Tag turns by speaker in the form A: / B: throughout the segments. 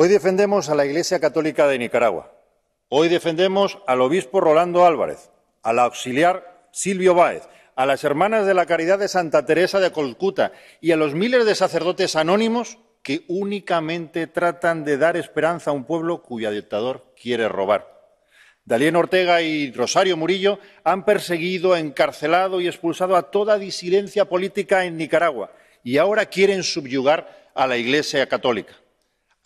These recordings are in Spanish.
A: Hoy defendemos a la Iglesia Católica de Nicaragua. Hoy defendemos al obispo Rolando Álvarez, al auxiliar Silvio Báez, a las Hermanas de la Caridad de Santa Teresa de Colcuta y a los miles de sacerdotes anónimos que únicamente tratan de dar esperanza a un pueblo cuya dictador quiere robar. Dalién Ortega y Rosario Murillo han perseguido, encarcelado y expulsado a toda disidencia política en Nicaragua y ahora quieren subyugar a la Iglesia Católica.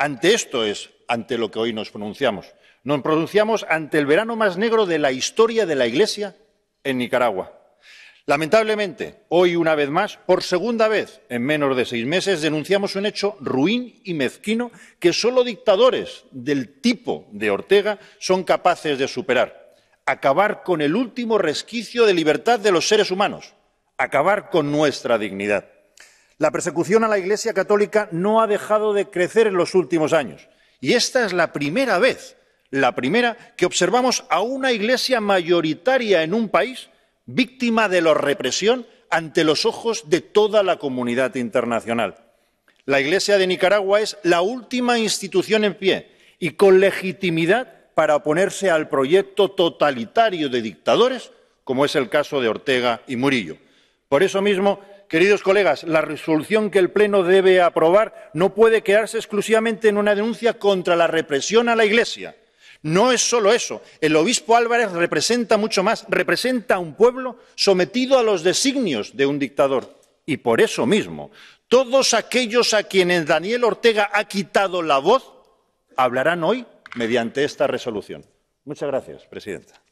A: Ante esto es ante lo que hoy nos pronunciamos. Nos pronunciamos ante el verano más negro de la historia de la Iglesia en Nicaragua. Lamentablemente, hoy una vez más, por segunda vez en menos de seis meses, denunciamos un hecho ruin y mezquino que solo dictadores del tipo de Ortega son capaces de superar. Acabar con el último resquicio de libertad de los seres humanos, acabar con nuestra dignidad. La persecución a la Iglesia Católica no ha dejado de crecer en los últimos años. Y esta es la primera vez, la primera que observamos a una Iglesia mayoritaria en un país víctima de la represión ante los ojos de toda la comunidad internacional. La Iglesia de Nicaragua es la última institución en pie y con legitimidad para oponerse al proyecto totalitario de dictadores, como es el caso de Ortega y Murillo. Por eso mismo, Queridos colegas, la resolución que el Pleno debe aprobar no puede quedarse exclusivamente en una denuncia contra la represión a la Iglesia. No es solo eso. El obispo Álvarez representa mucho más. Representa a un pueblo sometido a los designios de un dictador. Y por eso mismo, todos aquellos a quienes Daniel Ortega ha quitado la voz hablarán hoy mediante esta resolución. Muchas gracias, presidenta.